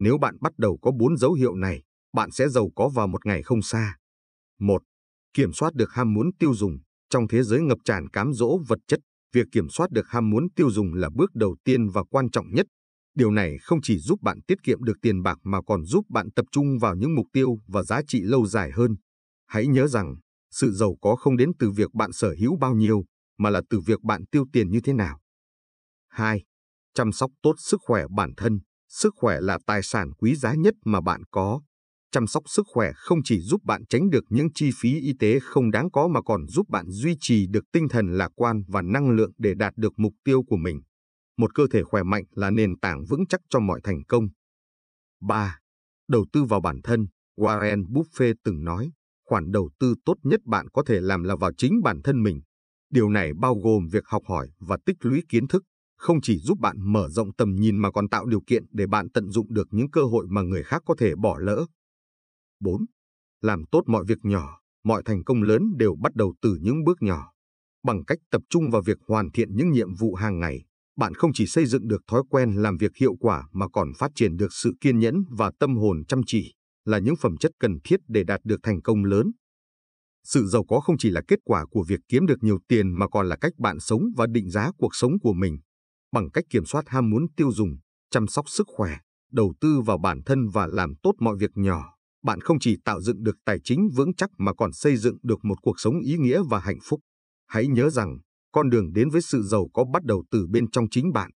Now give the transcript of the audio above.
Nếu bạn bắt đầu có bốn dấu hiệu này, bạn sẽ giàu có vào một ngày không xa. 1. Kiểm soát được ham muốn tiêu dùng. Trong thế giới ngập tràn cám dỗ vật chất, việc kiểm soát được ham muốn tiêu dùng là bước đầu tiên và quan trọng nhất. Điều này không chỉ giúp bạn tiết kiệm được tiền bạc mà còn giúp bạn tập trung vào những mục tiêu và giá trị lâu dài hơn. Hãy nhớ rằng, sự giàu có không đến từ việc bạn sở hữu bao nhiêu, mà là từ việc bạn tiêu tiền như thế nào. 2. Chăm sóc tốt sức khỏe bản thân. Sức khỏe là tài sản quý giá nhất mà bạn có. Chăm sóc sức khỏe không chỉ giúp bạn tránh được những chi phí y tế không đáng có mà còn giúp bạn duy trì được tinh thần lạc quan và năng lượng để đạt được mục tiêu của mình. Một cơ thể khỏe mạnh là nền tảng vững chắc cho mọi thành công. 3. Đầu tư vào bản thân, Warren Buffett từng nói, khoản đầu tư tốt nhất bạn có thể làm là vào chính bản thân mình. Điều này bao gồm việc học hỏi và tích lũy kiến thức, không chỉ giúp bạn mở rộng tầm nhìn mà còn tạo điều kiện để bạn tận dụng được những cơ hội mà người khác có thể bỏ lỡ. 4. Làm tốt mọi việc nhỏ, mọi thành công lớn đều bắt đầu từ những bước nhỏ. Bằng cách tập trung vào việc hoàn thiện những nhiệm vụ hàng ngày, bạn không chỉ xây dựng được thói quen làm việc hiệu quả mà còn phát triển được sự kiên nhẫn và tâm hồn chăm chỉ, là những phẩm chất cần thiết để đạt được thành công lớn. Sự giàu có không chỉ là kết quả của việc kiếm được nhiều tiền mà còn là cách bạn sống và định giá cuộc sống của mình bằng cách kiểm soát ham muốn tiêu dùng, chăm sóc sức khỏe, đầu tư vào bản thân và làm tốt mọi việc nhỏ, bạn không chỉ tạo dựng được tài chính vững chắc mà còn xây dựng được một cuộc sống ý nghĩa và hạnh phúc. Hãy nhớ rằng, con đường đến với sự giàu có bắt đầu từ bên trong chính bạn.